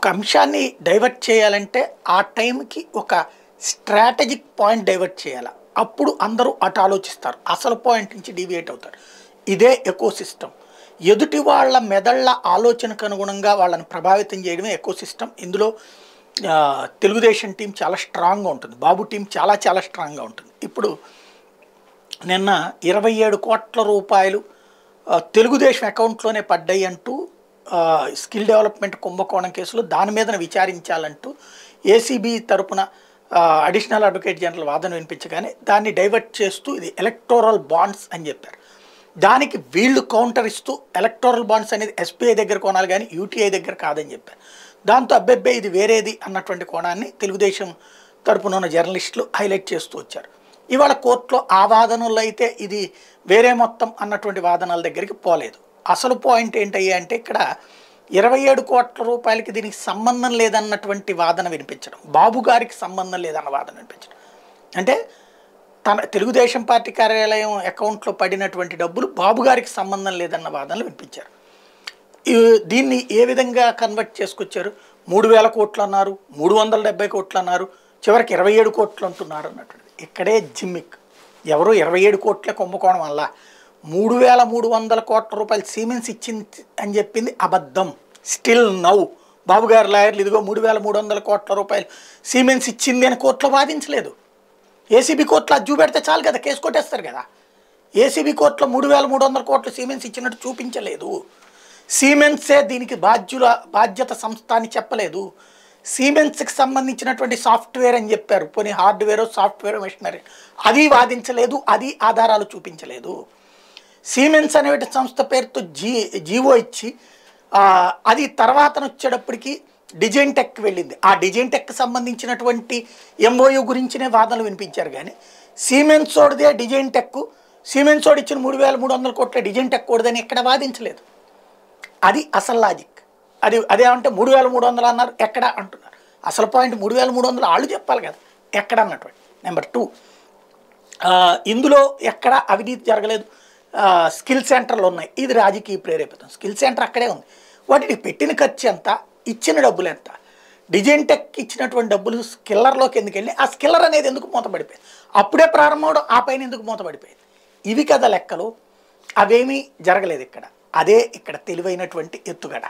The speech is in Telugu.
ఒక అంశాన్ని డైవర్ట్ చేయాలంటే ఆ టైంకి ఒక స్ట్రాటజిక్ పాయింట్ డైవర్ట్ చేయాలి అప్పుడు అందరూ అటు ఆలోచిస్తారు అసలు పాయింట్ నుంచి డీవియేట్ అవుతారు ఇదే ఎకో సిస్టమ్ ఎదుటి వాళ్ళ మెదళ్ళ ఆలోచనకు అనుగుణంగా వాళ్ళని ప్రభావితం చేయడమే ఎకో సిస్టమ్ ఇందులో తెలుగుదేశం టీం చాలా స్ట్రాంగ్గా ఉంటుంది బాబు టీం చాలా చాలా స్ట్రాంగ్గా ఉంటుంది ఇప్పుడు నిన్న ఇరవై ఏడు కోట్ల రూపాయలు తెలుగుదేశం అకౌంట్లోనే పడ్డాయి అంటూ స్కిల్ డెవలప్మెంట్ కుంభకోణం కేసులో దాని మీద విచారించాలంటూ ఏసీబీ తరపున అడిషనల్ అడ్వకేట్ జనరల్ వాదన వినిపించగానే దాన్ని డైవర్ట్ చేస్తూ ఇది ఎలక్టోరల్ బాండ్స్ అని చెప్పారు దానికి వీళ్ళు కౌంటర్ ఇస్తూ ఎలక్టోరల్ బాండ్స్ అనేది ఎస్బీఐ దగ్గర కొనాలి కానీ యూటీఐ దగ్గర కాదని చెప్పారు దాంతో అబ్బెబ్బే ఇది వేరేది అన్నటువంటి కోణాన్ని తెలుగుదేశం తరపున ఉన్న జర్నలిస్టులు హైలైట్ చేస్తూ వచ్చారు ఇవాళ కోర్టులో ఆ వాదనలు అయితే ఇది వేరే మొత్తం అన్నటువంటి వాదనల దగ్గరికి పోలేదు అసలు పాయింట్ ఏంటయ్యా అంటే ఇక్కడ ఇరవై ఏడు కోట్ల రూపాయలకి దీనికి సంబంధం లేదన్నటువంటి వాదన వినిపించడం బాబు గారికి సంబంధం లేదన్న వాదన వినిపించడం అంటే తన తెలుగుదేశం పార్టీ కార్యాలయం అకౌంట్లో పడినటువంటి డబ్బులు బాబు గారికి సంబంధం లేదన్న వాదనలు వినిపించారు దీన్ని ఏ విధంగా కన్వర్ట్ చేసుకొచ్చారు మూడు వేల కోట్లు అన్నారు మూడు వందల డెబ్బై కోట్లు అన్నారు చివరికి ఇరవై ఏడు కోట్లు అంటున్నారు అన్నటువంటిది ఇక్కడే జిమ్మిక్ ఎవరు ఇరవై ఏడు కోట్ల కుంభకోణం వల్ల మూడు వేల మూడు వందల కోట్ల రూపాయలు సిమెంట్స్ ఇచ్చింది అని చెప్పింది అబద్ధం స్టిల్ నౌ బాబు గారు లాయర్లు ఇదిగో మూడు వేల మూడు వందల కోట్ల రూపాయలు సిమెంట్స్ ఇచ్చింది అని కోర్టులో వాదించలేదు ఏసీబీ కోర్టులో అది చూపెడితే చాలు కదా కేసు కొట్టేస్తారు కదా ఏసీబీ కోర్టులో మూడు వేల మూడు వందల కోట్లు సిమెంట్స్ ఇచ్చినట్టు చూపించలేదు సిమెంట్సే దీనికి బాధ్యుల బాధ్యత సంస్థ అని చెప్పలేదు సిమెంట్స్కి సంబంధించినటువంటి సాఫ్ట్వేర్ అని చెప్పారు పోనీ హార్డ్వేరో సాఫ్ట్వేరో మెషినరీ అది వాదించలేదు అది ఆధారాలు చూపించలేదు సీమెన్స్ అనేటి సంస్థ పేరుతో జీ జీవో ఇచ్చి అది తర్వాత వచ్చేటప్పటికి డిజైన్ టెక్ వెళ్ళింది ఆ డిజైన్ టెక్ సంబంధించినటువంటి ఎంఓయూ గురించినే వాదనలు వినిపించారు కానీ సీమెన్స్ ఓడిదే డిజైన్ టెక్ సిమెంట్స్ ఓడి ఇచ్చిన మూడు వేల మూడు వందల కోట్ల డిజైన్ టెక్ కూడదని ఎక్కడ వాదించలేదు అది అసలు లాజిక్ అది అదేమంటే మూడు వేల మూడు వందలు అన్నారు ఎక్కడ అంటున్నారు అసలు పాయింట్ మూడు వేల మూడు వందలు వాళ్ళు చెప్పాలి కదా ఎక్కడ అన్నటువంటి నెంబర్ టూ ఇందులో ఎక్కడ అవినీతి జరగలేదు స్కిల్ సెంటర్లు ఉన్నాయి ఇది రాజకీయ ప్రేరేపితం స్కిల్ సెంటర్ అక్కడే ఉంది వాటిని పెట్టిన ఖర్చు ఎంత ఇచ్చిన డబ్బులు ఎంత డిజైన్ టెక్ ఇచ్చినటువంటి డబ్బులు స్కిల్లర్లోకి ఎందుకు వెళ్ళి ఆ స్కిల్లర్ అనేది ఎందుకు మూతపడిపోయింది అప్పుడే ప్రారంభమవడం ఆ పైన ఎందుకు మూతపడిపోయింది ఇవి కదా లెక్కలు అవేమీ జరగలేదు ఇక్కడ అదే ఇక్కడ తెలివైనటువంటి ఎత్తుగడ